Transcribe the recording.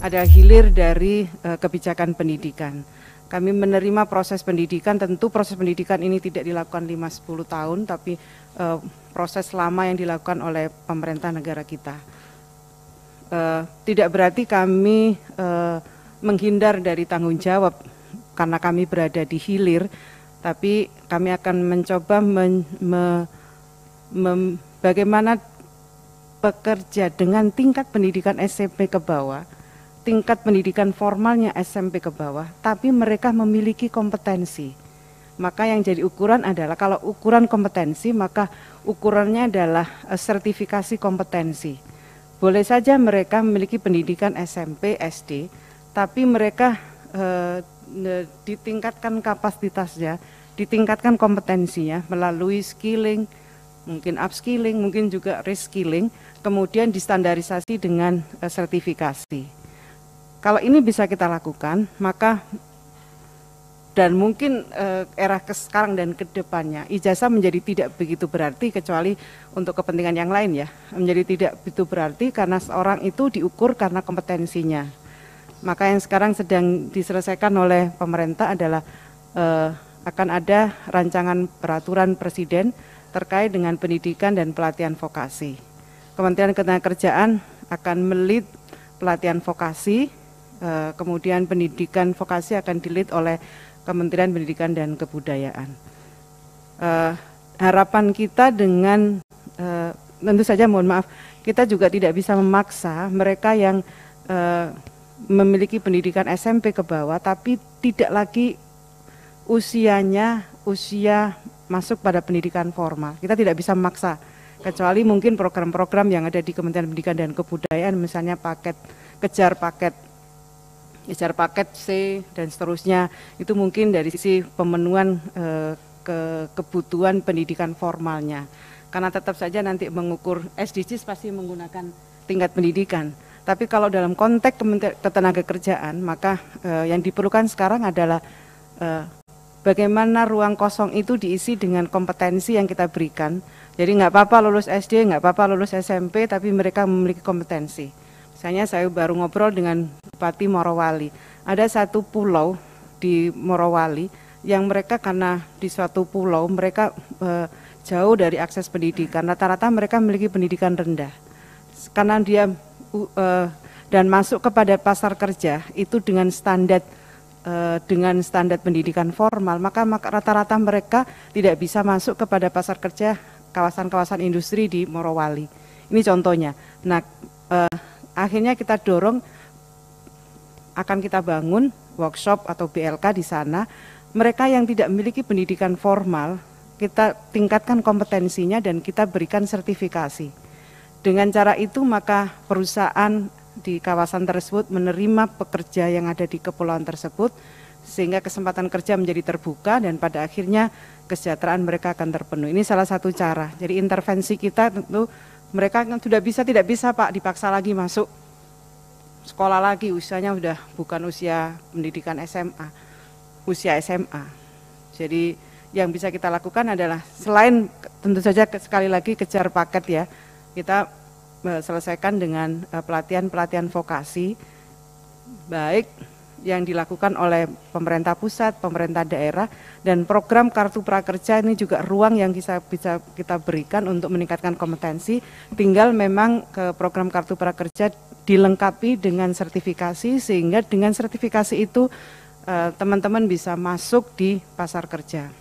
ada hilir dari uh, kebijakan pendidikan. Kami menerima proses pendidikan, tentu proses pendidikan ini tidak dilakukan 5-10 tahun, tapi uh, proses lama yang dilakukan oleh pemerintah negara kita. Uh, tidak berarti kami uh, menghindar dari tanggung jawab karena kami berada di hilir, tapi kami akan mencoba men, me, me, bagaimana pekerja dengan tingkat pendidikan SMP ke bawah tingkat pendidikan formalnya SMP ke bawah, tapi mereka memiliki kompetensi. Maka yang jadi ukuran adalah kalau ukuran kompetensi, maka ukurannya adalah eh, sertifikasi kompetensi. Boleh saja mereka memiliki pendidikan SMP, SD, tapi mereka eh, ditingkatkan kapasitasnya, ditingkatkan kompetensinya melalui skilling, mungkin upskilling, mungkin juga reskilling, kemudian distandarisasi dengan eh, sertifikasi. Kalau ini bisa kita lakukan, maka dan mungkin e, era ke sekarang dan ke depannya ijazah menjadi tidak begitu berarti kecuali untuk kepentingan yang lain ya menjadi tidak begitu berarti karena seorang itu diukur karena kompetensinya maka yang sekarang sedang diselesaikan oleh pemerintah adalah e, akan ada rancangan peraturan presiden terkait dengan pendidikan dan pelatihan vokasi Kementerian Ketenagakerjaan akan melit pelatihan vokasi Eh, kemudian pendidikan vokasi akan dilit oleh Kementerian Pendidikan dan Kebudayaan. Eh, harapan kita dengan eh, tentu saja mohon maaf kita juga tidak bisa memaksa mereka yang memiliki pendidikan SMP ke bawah tapi tidak lagi usianya usia masuk pada pendidikan formal. Kita tidak bisa memaksa kecuali mungkin program-program yang ada di Kementerian Pendidikan dan Kebudayaan misalnya paket kejar paket ngejar paket C dan seterusnya. Itu mungkin dari sisi pemenuhan e, ke kebutuhan pendidikan formalnya. Karena tetap saja nanti mengukur SDGs pasti menggunakan tingkat pendidikan. Tapi kalau dalam konteks ketenaga kerjaan, maka e, yang diperlukan sekarang adalah e, bagaimana ruang kosong itu diisi dengan kompetensi yang kita berikan. Jadi nggak apa-apa lulus SD, nggak apa-apa lulus SMP, tapi mereka memiliki kompetensi. Misalnya saya baru ngobrol dengan Bupati Morowali. Ada satu pulau di Morowali yang mereka karena di suatu pulau mereka eh, jauh dari akses pendidikan. Rata-rata mereka memiliki pendidikan rendah. Karena dia eh, dan masuk kepada pasar kerja itu dengan standar eh, dengan standar pendidikan formal, maka rata-rata mereka tidak bisa masuk kepada pasar kerja kawasan-kawasan industri di Morowali. Ini contohnya. Nah, eh, akhirnya kita dorong akan kita bangun workshop atau BLK di sana. Mereka yang tidak memiliki pendidikan formal, kita tingkatkan kompetensinya dan kita berikan sertifikasi. Dengan cara itu maka perusahaan di kawasan tersebut menerima pekerja yang ada di kepulauan tersebut sehingga kesempatan kerja menjadi terbuka dan pada akhirnya kesejahteraan mereka akan terpenuhi. Ini salah satu cara. Jadi intervensi kita tentu mereka yang sudah bisa tidak bisa Pak dipaksa lagi masuk sekolah lagi usianya sudah bukan usia pendidikan SMA usia SMA jadi yang bisa kita lakukan adalah selain tentu saja sekali lagi kejar paket ya kita eh, selesaikan dengan eh, pelatihan-pelatihan vokasi baik yang dilakukan oleh pemerintah pusat, pemerintah daerah, dan program kartu prakerja ini juga ruang yang bisa bisa kita berikan untuk meningkatkan kompetensi. Tinggal memang ke program kartu prakerja dilengkapi dengan sertifikasi sehingga dengan sertifikasi itu eh, teman-teman bisa masuk di pasar kerja.